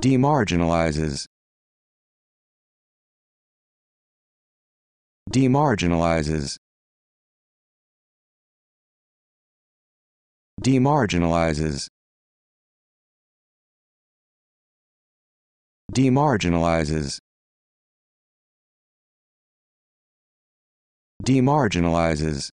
demarginalizes demarginalizes demarginalizes demarginalizes demarginalizes